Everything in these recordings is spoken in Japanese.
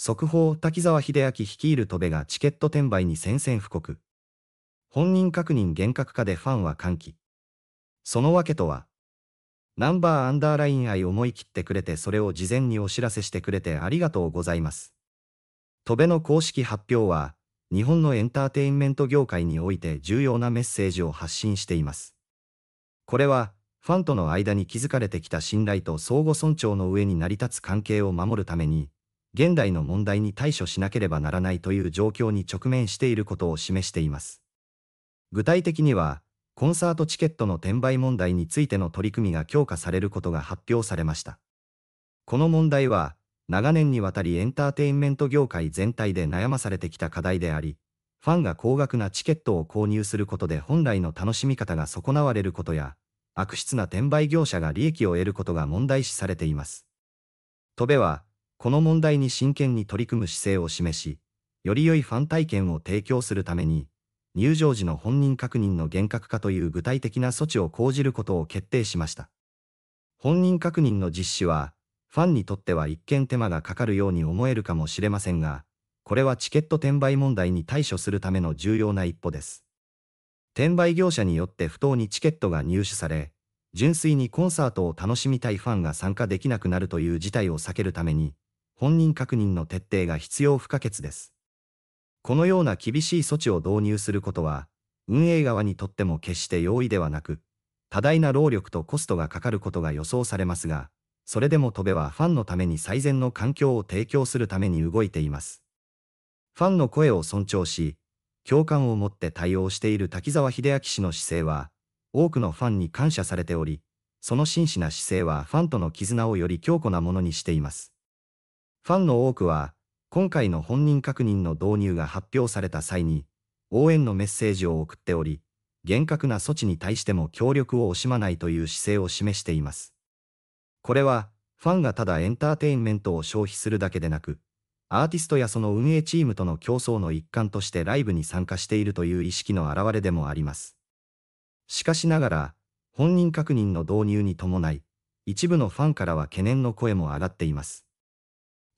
速報滝沢秀明率いる戸部がチケット転売に宣戦布告。本人確認厳格化でファンは歓喜。その訳とは、ナンバーアンダーライン愛思い切ってくれてそれを事前にお知らせしてくれてありがとうございます。戸部の公式発表は、日本のエンターテインメント業界において重要なメッセージを発信しています。これは、ファンとの間に築かれてきた信頼と相互尊重の上に成り立つ関係を守るために、現代の問題に対処しなければならないという状況に直面していることを示しています。具体的には、コンサートチケットの転売問題についての取り組みが強化されることが発表されました。この問題は、長年にわたりエンターテインメント業界全体で悩まされてきた課題であり、ファンが高額なチケットを購入することで本来の楽しみ方が損なわれることや、悪質な転売業者が利益を得ることが問題視されています。戸部は、この問題に真剣に取り組む姿勢を示し、より良いファン体験を提供するために、入場時の本人確認の厳格化という具体的な措置を講じることを決定しました。本人確認の実施は、ファンにとっては一見手間がかかるように思えるかもしれませんが、これはチケット転売問題に対処するための重要な一歩です。転売業者によって不当にチケットが入手され、純粋にコンサートを楽しみたいファンが参加できなくなるという事態を避けるために、本人確認の徹底が必要不可欠です。このような厳しい措置を導入することは、運営側にとっても決して容易ではなく、多大な労力とコストがかかることが予想されますが、それでも戸部はファンのために最善の環境を提供するために動いています。ファンの声を尊重し、共感を持って対応している滝沢秀明氏の姿勢は、多くのファンに感謝されており、その真摯な姿勢はファンとの絆をより強固なものにしています。ファンの多くは、今回の本人確認の導入が発表された際に、応援のメッセージを送っており、厳格な措置に対しても協力を惜しまないという姿勢を示しています。これは、ファンがただエンターテインメントを消費するだけでなく、アーティストやその運営チームとの競争の一環としてライブに参加しているという意識の表れでもあります。しかしながら、本人確認の導入に伴い、一部のファンからは懸念の声も上がっています。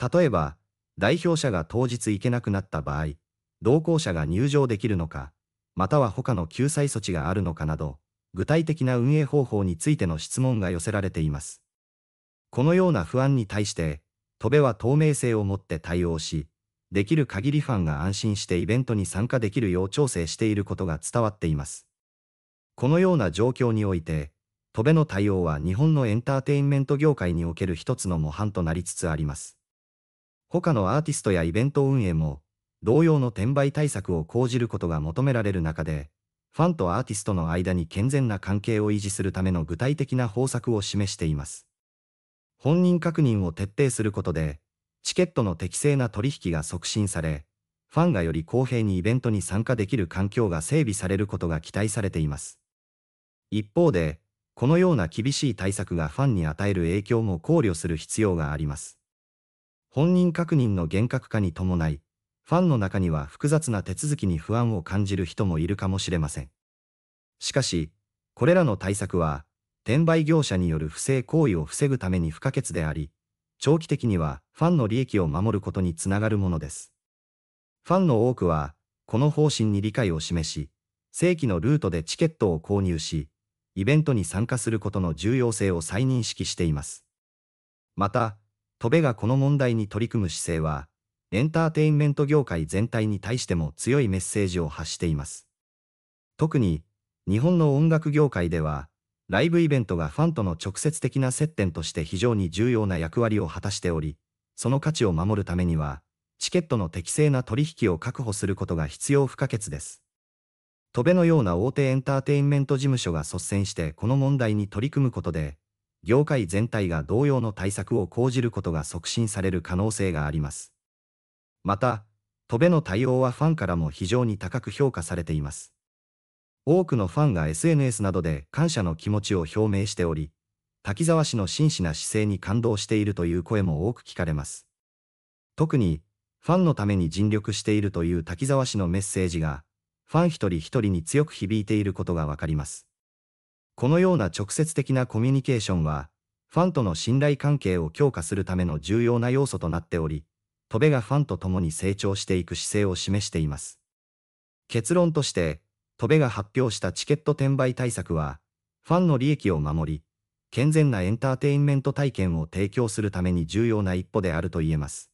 例えば、代表者が当日行けなくなった場合、同行者が入場できるのか、または他の救済措置があるのかなど、具体的な運営方法についての質問が寄せられています。このような不安に対して、戸部は透明性を持って対応し、できる限りファンが安心してイベントに参加できるよう調整していることが伝わっています。このような状況において、戸部の対応は日本のエンターテインメント業界における一つの模範となりつつあります。他のアーティストやイベント運営も、同様の転売対策を講じることが求められる中で、ファンとアーティストの間に健全な関係を維持するための具体的な方策を示しています。本人確認を徹底することで、チケットの適正な取引が促進され、ファンがより公平にイベントに参加できる環境が整備されることが期待されています。一方で、このような厳しい対策がファンに与える影響も考慮する必要があります。本人確認の厳格化に伴い、ファンの中には複雑な手続きに不安を感じる人もいるかもしれません。しかし、これらの対策は、転売業者による不正行為を防ぐために不可欠であり、長期的にはファンの利益を守ることにつながるものです。ファンの多くは、この方針に理解を示し、正規のルートでチケットを購入し、イベントに参加することの重要性を再認識しています。また、戸部がこの問題に取り組む姿勢は、エンターテインメント業界全体に対しても強いメッセージを発しています。特に、日本の音楽業界では、ライブイベントがファンとの直接的な接点として非常に重要な役割を果たしており、その価値を守るためには、チケットの適正な取引を確保することが必要不可欠です。戸部のような大手エンターテインメント事務所が率先してこの問題に取り組むことで、業界全体が同様の対策を講じることが促進される可能性があります。また、戸辺の対応はファンからも非常に高く評価されています。多くのファンが SNS などで感謝の気持ちを表明しており、滝沢氏の真摯な姿勢に感動しているという声も多く聞かれます。特に、ファンのために尽力しているという滝沢氏のメッセージが、ファン一人一人に強く響いていることがわかります。このような直接的なコミュニケーションは、ファンとの信頼関係を強化するための重要な要素となっており、戸辺がファンと共に成長していく姿勢を示しています。結論として、戸辺が発表したチケット転売対策は、ファンの利益を守り、健全なエンターテインメント体験を提供するために重要な一歩であると言えます。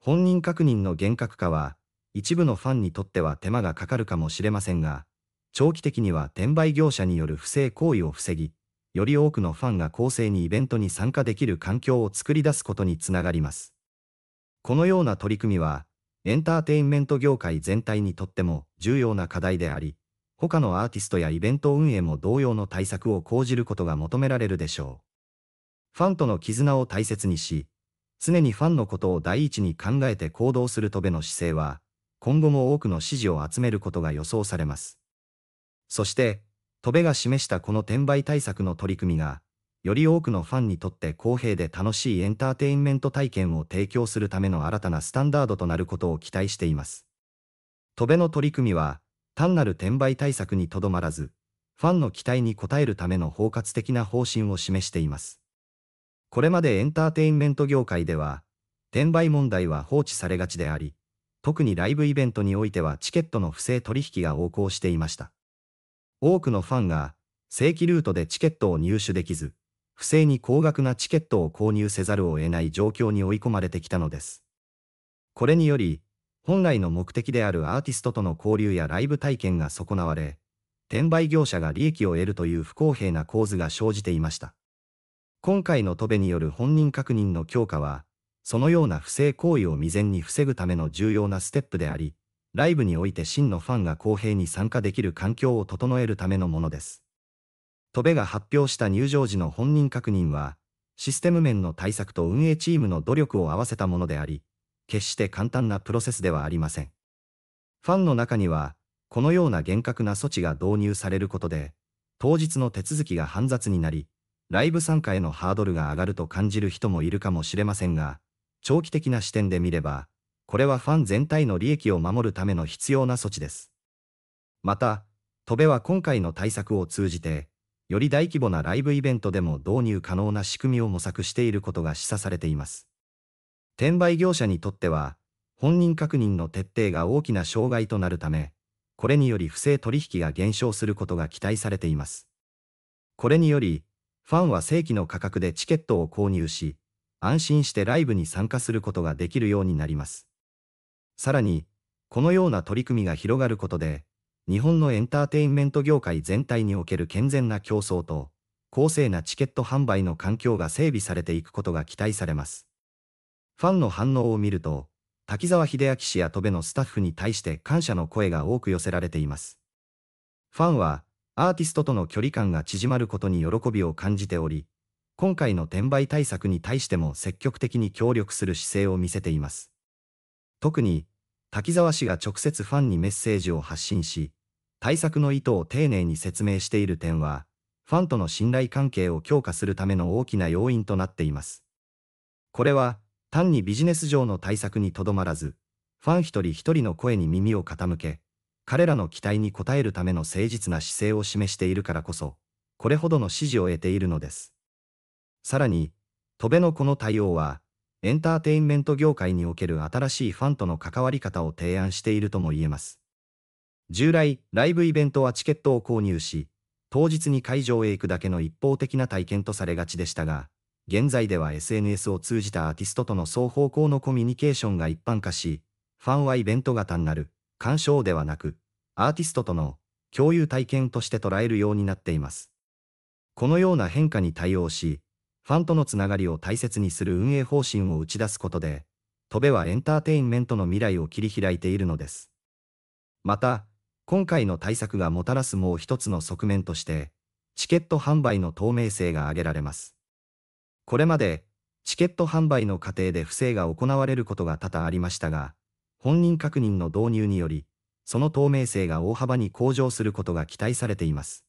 本人確認の厳格化は、一部のファンにとっては手間がかかるかもしれませんが、長期的には転売業者による不正行為を防ぎ、より多くのファンが公正にイベントに参加できる環境を作り出すことにつながります。このような取り組みは、エンターテインメント業界全体にとっても重要な課題であり、他のアーティストやイベント運営も同様の対策を講じることが求められるでしょう。ファンとの絆を大切にし、常にファンのことを第一に考えて行動するとべの姿勢は、今後も多くの支持を集めることが予想されます。そして、戸部が示したこの転売対策の取り組みが、より多くのファンにとって公平で楽しいエンターテインメント体験を提供するための新たなスタンダードとなることを期待しています。戸部の取り組みは、単なる転売対策にとどまらず、ファンの期待に応えるための包括的な方針を示しています。これまでエンターテインメント業界では、転売問題は放置されがちであり、特にライブイベントにおいてはチケットの不正取引が横行していました。多くのファンが正規ルートでチケットを入手できず、不正に高額なチケットを購入せざるを得ない状況に追い込まれてきたのです。これにより、本来の目的であるアーティストとの交流やライブ体験が損なわれ、転売業者が利益を得るという不公平な構図が生じていました。今回のトベによる本人確認の強化は、そのような不正行為を未然に防ぐための重要なステップであり、ライブにおいて真のファンが公平に参加できる環境を整えるためのものです。戸部が発表した入場時の本人確認は、システム面の対策と運営チームの努力を合わせたものであり、決して簡単なプロセスではありません。ファンの中には、このような厳格な措置が導入されることで、当日の手続きが煩雑になり、ライブ参加へのハードルが上がると感じる人もいるかもしれませんが、長期的な視点で見れば、これはファン全体の利益を守るための必要な措置です。また、戸部は今回の対策を通じて、より大規模なライブイベントでも導入可能な仕組みを模索していることが示唆されています。転売業者にとっては、本人確認の徹底が大きな障害となるため、これにより不正取引が減少することが期待されています。これにより、ファンは正規の価格でチケットを購入し、安心してライブに参加することができるようになります。さらに、このような取り組みが広がることで、日本のエンターテインメント業界全体における健全な競争と、公正なチケット販売の環境が整備されていくことが期待されます。ファンの反応を見ると、滝沢秀明氏や戸部のスタッフに対して感謝の声が多く寄せられています。ファンは、アーティストとの距離感が縮まることに喜びを感じており、今回の転売対策に対しても積極的に協力する姿勢を見せています。特に、滝沢氏が直接ファンにメッセージを発信し、対策の意図を丁寧に説明している点は、ファンとの信頼関係を強化するための大きな要因となっています。これは、単にビジネス上の対策にとどまらず、ファン一人一人の声に耳を傾け、彼らの期待に応えるための誠実な姿勢を示しているからこそ、これほどの支持を得ているのです。さらに、戸辺のこの対応は、エンターテインメント業界における新しいファンとの関わり方を提案しているとも言えます。従来、ライブイベントはチケットを購入し、当日に会場へ行くだけの一方的な体験とされがちでしたが、現在では SNS を通じたアーティストとの双方向のコミュニケーションが一般化し、ファンはイベントが単なる、鑑賞ではなく、アーティストとの共有体験として捉えるようになっています。このような変化に対応し、ファンとのつながりを大切にする運営方針を打ち出すことで、戸部はエンターテインメントの未来を切り開いているのです。また、今回の対策がもたらすもう一つの側面として、チケット販売の透明性が挙げられます。これまで、チケット販売の過程で不正が行われることが多々ありましたが、本人確認の導入により、その透明性が大幅に向上することが期待されています。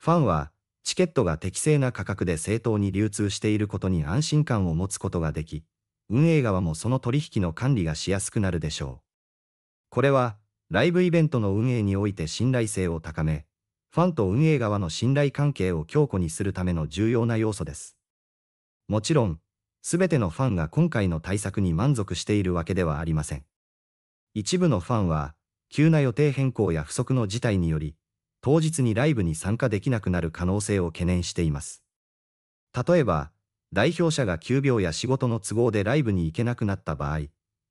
ファンは、チケットが適正な価格で正当に流通していることに安心感を持つことができ、運営側もその取引の管理がしやすくなるでしょう。これは、ライブイベントの運営において信頼性を高め、ファンと運営側の信頼関係を強固にするための重要な要素です。もちろん、すべてのファンが今回の対策に満足しているわけではありません。一部のファンは、急な予定変更や不測の事態により、当日にライブに参加できなくなる可能性を懸念しています。例えば、代表者が急病や仕事の都合でライブに行けなくなった場合、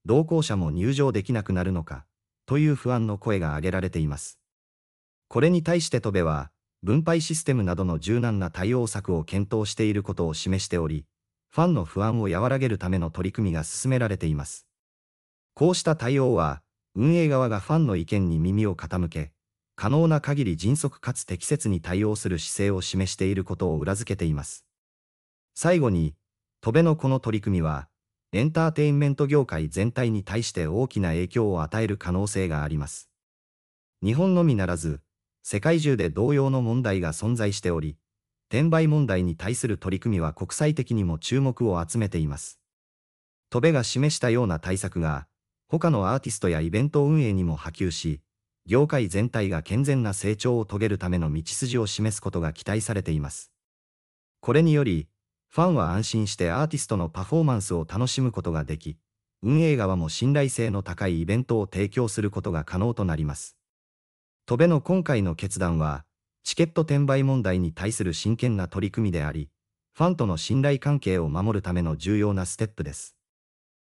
同行者も入場できなくなるのか、という不安の声が上げられています。これに対して戸部は、分配システムなどの柔軟な対応策を検討していることを示しており、ファンの不安を和らげるための取り組みが進められています。こうした対応は、運営側がファンの意見に耳を傾け、可能な限り迅速かつ適切に対応する姿勢を示していることを裏付けています。最後に、戸辺のこの取り組みは、エンターテインメント業界全体に対して大きな影響を与える可能性があります。日本のみならず、世界中で同様の問題が存在しており、転売問題に対する取り組みは国際的にも注目を集めています。戸辺が示したような対策が、他のアーティストやイベント運営にも波及し、業界全体が健全な成長を遂げるための道筋を示すことが期待されています。これにより、ファンは安心してアーティストのパフォーマンスを楽しむことができ、運営側も信頼性の高いイベントを提供することが可能となります。戸辺の今回の決断は、チケット転売問題に対する真剣な取り組みであり、ファンとの信頼関係を守るための重要なステップです。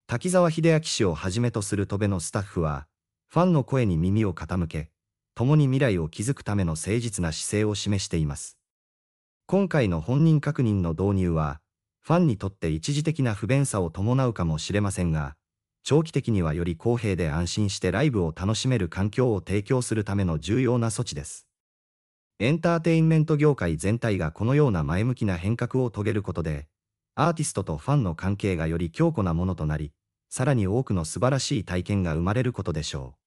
滝沢秀明氏をはじめとする戸辺のスタッフは、ファンの声に耳を傾け、共に未来を築くための誠実な姿勢を示しています。今回の本人確認の導入は、ファンにとって一時的な不便さを伴うかもしれませんが、長期的にはより公平で安心してライブを楽しめる環境を提供するための重要な措置です。エンターテインメント業界全体がこのような前向きな変革を遂げることで、アーティストとファンの関係がより強固なものとなり、さらに多くの素晴らしい体験が生まれることでしょう。